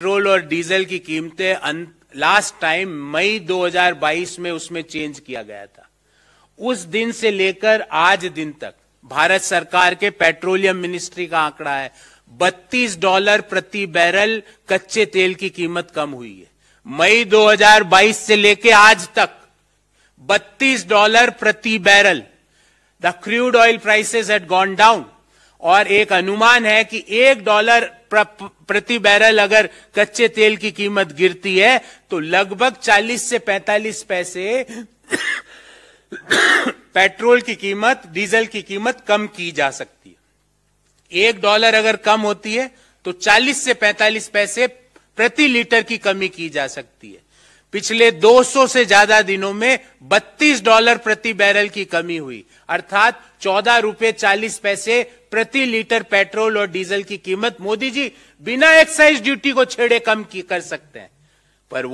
petrol और diesel की कीमतें लास्ट अं-, टाइम मई 2022 में उसमें चेंज किया गया था उस दिन से लेकर आज दिन तक भारत सरकार के पेट्रोलियम मिनिस्ट्री का आंकड़ा है 32 डॉलर प्रति बैरल कच्चे तेल की कीमत कम हुई है मई 2022 से लेकर आज तक 32 डॉलर प्रति barrel the crude oil prices had gone down और एक अनुमान है कि एक डॉलर प्रति बैरल अगर कच्चे तेल की कीमत गिरती है तो लगभग 40 से 45 पैसे पेट्रोल की कीमत डीजल की कीमत कम की जा सकती है एक डॉलर अगर कम होती है तो 40 से 45 पैसे प्रति लीटर की कमी की जा सकती है पिछले 200 से ज्यादा दिनों में 32 डॉलर प्रति बैरल की कमी हुई अर्थात चौदह रुपए चालीस पैसे प्रति लीटर पेट्रोल और डीजल की कीमत मोदी जी बिना एक्साइज ड्यूटी को छेड़े कम की कर सकते हैं पर